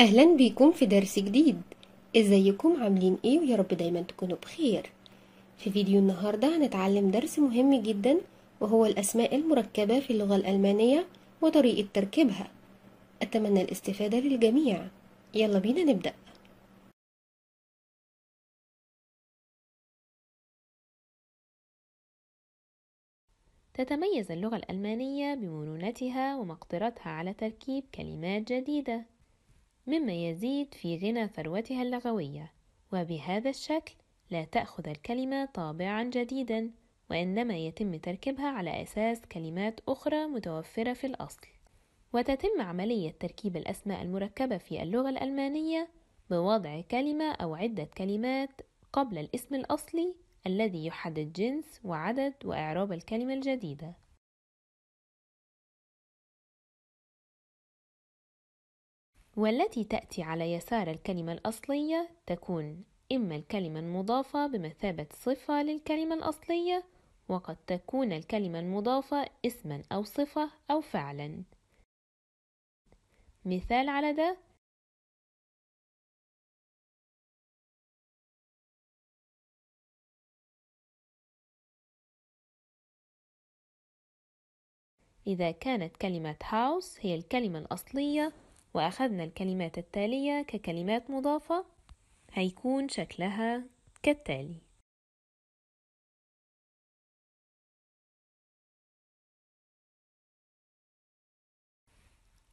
اهلا بيكم في درس جديد ازيكم عاملين ايه ويا رب دايما تكونوا بخير في فيديو النهارده هنتعلم درس مهم جدا وهو الاسماء المركبه في اللغه الالمانيه وطريقه تركيبها اتمنى الاستفاده للجميع يلا بينا نبدا تتميز اللغة الألمانية بمرونتها ومقدرتها على تركيب كلمات جديدة مما يزيد في غنى ثروتها اللغوية وبهذا الشكل لا تأخذ الكلمة طابعا جديدا وإنما يتم تركيبها على أساس كلمات أخرى متوفرة في الأصل وتتم عملية تركيب الأسماء المركبة في اللغة الألمانية بوضع كلمة أو عدة كلمات قبل الاسم الأصلي الذي يحدد جنس وعدد وإعراب الكلمة الجديدة والتي تأتي على يسار الكلمة الأصلية تكون إما الكلمة المضافة بمثابة صفة للكلمة الأصلية وقد تكون الكلمة المضافة اسما أو صفة أو فعلا مثال على ده إذا كانت كلمة house هي الكلمة الأصلية وأخذنا الكلمات التالية ككلمات مضافة هيكون شكلها كالتالي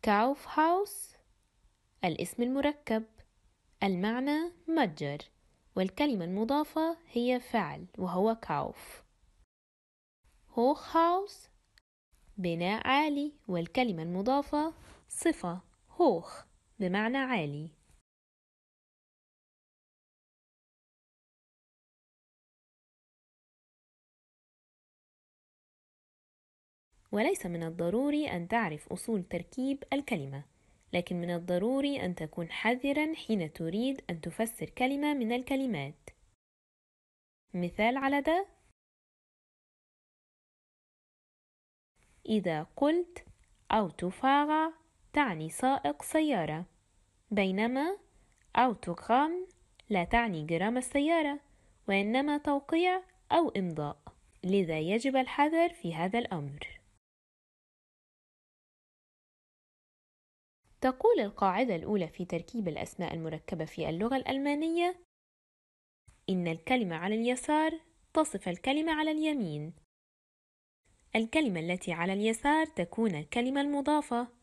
كاوف هاوس الاسم المركب المعنى متجر والكلمة المضافة هي فعل وهو كاوف هوخ هاوس بناء عالي والكلمة المضافة صفة hoch بمعنى عالي وليس من الضروري أن تعرف أصول تركيب الكلمة لكن من الضروري أن تكون حذرا حين تريد أن تفسر كلمة من الكلمات مثال على ده إذا قلت أو تفاغى تعني سائق سيارة بينما أوتوغرام لا تعني جرام السيارة وإنما توقيع أو إمضاء لذا يجب الحذر في هذا الأمر تقول القاعدة الأولى في تركيب الأسماء المركبة في اللغة الألمانية إن الكلمة على اليسار تصف الكلمة على اليمين الكلمة التي على اليسار تكون الكلمة المضافة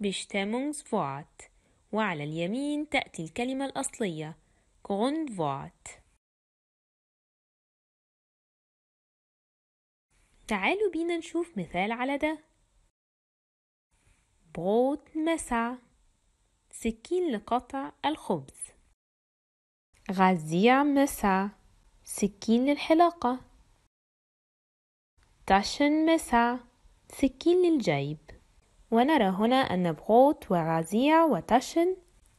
Bestimmungswort وعلى اليمين تأتي الكلمة الأصلية Grundwort تعالوا بينا نشوف مثال على ده مسا سكين لقطع الخبز مسا سكين للحلاقة Taschenmesser سكين للجيب ونرى هنا أن بغوت وغازية وتشن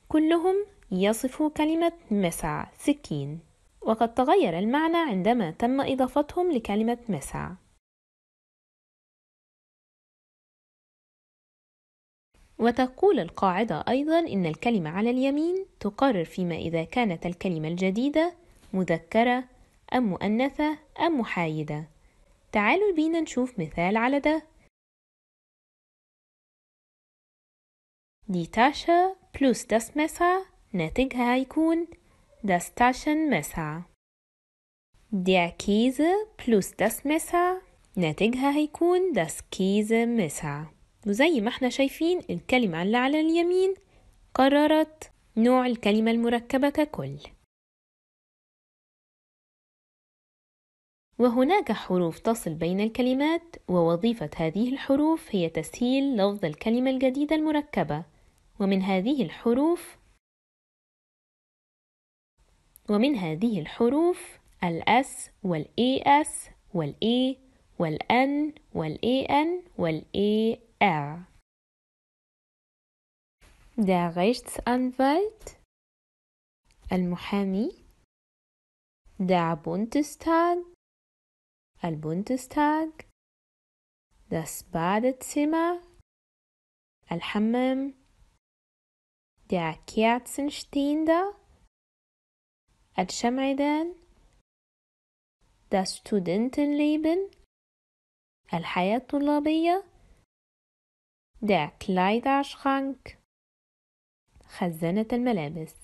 كلهم يصفوا كلمة مسع سكين وقد تغير المعنى عندما تم إضافتهم لكلمة مسع وتقول القاعدة أيضا إن الكلمة على اليمين تقرر فيما إذا كانت الكلمة الجديدة مذكرة أم مؤنثة أم محايدة تعالوا بينا نشوف مثال على ده ديتاشا بلوس داس مسا ناتجها هيكون داس تاشن مسا Der بلوس داس مسا ناتجها هيكون كيز مسا وزي ما احنا شايفين الكلمة اللي على اليمين قررت نوع الكلمة المركبة ككل وهناك حروف تصل بين الكلمات ووظيفة هذه الحروف هي تسهيل لفظ الكلمة الجديدة المركبة ومن هذه الحروف ومن هذه الحروف الأس والإي أس والإي والأن والإي أن والإي آر Der Rechtsanwalt المحامي Der Bundestag البundestag Das Badezimmer الحمام der Kerzenständer, Al الشمعدان, das Studentenleben, الحياة الطلابية der Kleiderschrank خزانة الملابس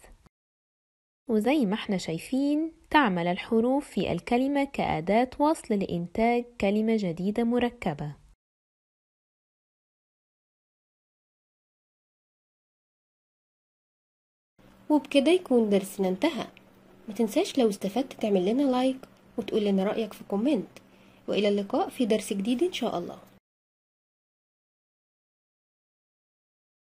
وزي ما احنا شايفين تعمل الحروف في الكلمة كأداة وصل لإنتاج كلمة جديدة مركبة وبكده يكون درسنا انتهى ما تنساش لو استفدت تعمل لنا لايك وتقول لنا رأيك في كومنت وإلى اللقاء في درس جديد إن شاء الله